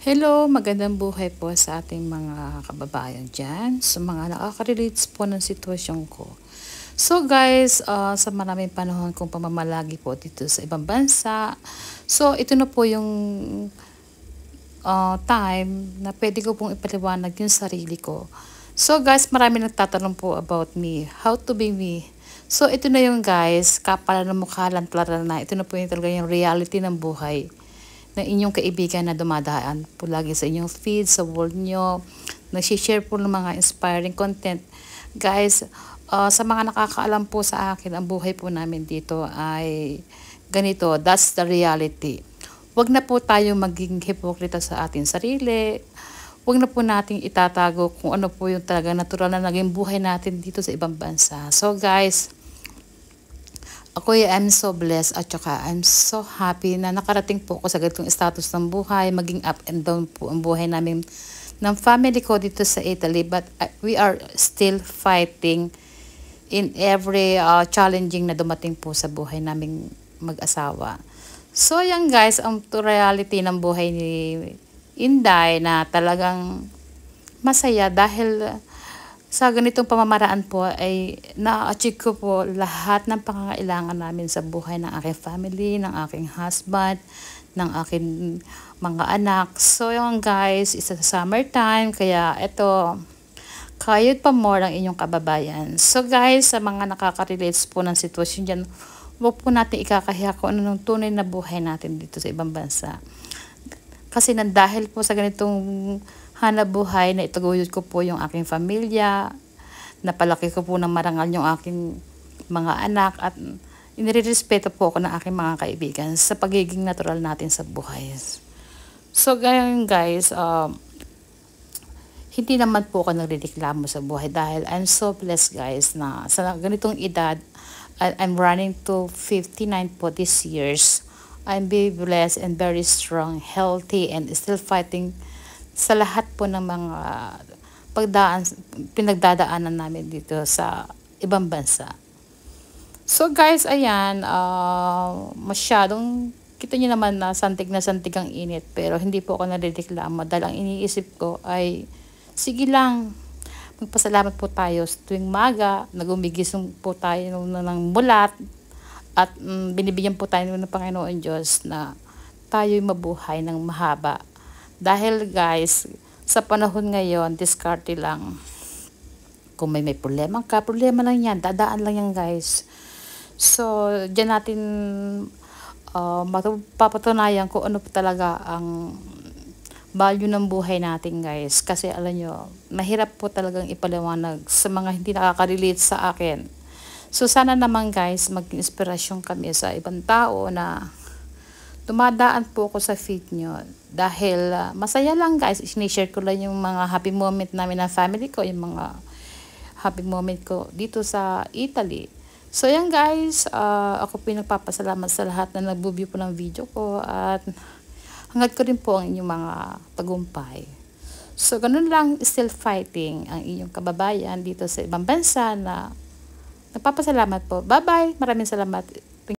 Hello, magandang buhay po sa ating mga kababayan dyan, sa so, mga nakaka-relates po ng sitwasyon ko. So guys, uh, sa maraming panahon kong pamamalagi po dito sa ibang bansa, so ito na po yung uh, time na pwede ko pong ipaliwanag yung sarili ko. So guys, marami nagtatanong po about me, how to be me. So ito na yung guys, kapala ng mukha, lang lantlala na, ito na po yung talaga yung reality ng buhay na inyong kaibigan na dumadaan po lagi sa inyong feed, sa world nyo. Nagsishare po ng mga inspiring content. Guys, uh, sa mga nakakaalam po sa akin, ang buhay po namin dito ay ganito. That's the reality. Huwag na po tayo maging hipokrita sa ating sarili. Huwag na po nating itatago kung ano po yung talaga natural na naging buhay natin dito sa ibang bansa. So guys, ako ay I'm so blessed at saka I'm so happy na nakarating po ako sa ganitong status ng buhay, maging up and down po ang buhay namin ng family ko dito sa Italy but uh, we are still fighting in every uh, challenging na dumating po sa buhay naming mag-asawa. So yan guys, ang reality ng buhay ni Inday na talagang masaya dahil uh, sa ganitong pamamaraan po ay na-achieve ko po lahat ng pangangailangan namin sa buhay ng aking family, ng aking husband, ng aking mga anak. So yun guys, isa sa summertime kaya ito kayod pa more ang inyong kababayan. So guys, sa mga nakaka-relates po ng sitwasyon dyan, huwag po natin ikakahiya kung ano ng tunay na buhay natin dito sa ibang bansa. Kasi nang dahil po sa ganitong buhay na itaguyod ko po yung aking pamilya. Napalaki ko po ng marangal yung aking mga anak at inirespeto po ako ng aking mga kaibigan sa pagiging natural natin sa buhay. So, ganyan guys, um, uh, hindi naman po ako nagreklamo sa buhay dahil I'm so blessed guys na sa ganitong edad, I'm running to 59 po this years. I'm very blessed and very strong, healthy, and still fighting sa lahat po ng mga pagdaan, pinagdadaanan namin dito sa ibang bansa. So guys, ayan, uh, masyadong, kita niyo naman na santig na santig ang init, pero hindi po ako nadidiklamo dahil ang iniisip ko ay, sige lang, magpasalamat po tayo sa tuwing maga, nagumigisong po tayo ng, ng mulat, at um, binibigyan po tayo ng Panginoon Diyos na tayo'y mabuhay ng mahaba dahil guys, sa panahon ngayon, diskarte lang. Kung may may problema ka, problema lang yan. Dadaan lang yan guys. So, dyan natin uh, mapapatunayan kung ano talaga ang value ng buhay natin guys. Kasi alam nyo, mahirap po talagang ipaliwanag sa mga hindi nakaka-relate sa akin. So, sana naman guys, mag-inspirasyon kami sa ibang tao na dumadaan po ako sa feed nyo. Dahil uh, masaya lang guys, sinishare ko lang yung mga happy moment namin ng family ko, yung mga happy moment ko dito sa Italy. So yan guys, uh, ako po sa lahat na nagbubuyo po ng video ko at hangad ko rin po ang inyong mga tagumpay. So, ganun lang still fighting ang inyong kababayan dito sa ibang bansa na nagpapasalamat po. Bye-bye. Maraming salamat.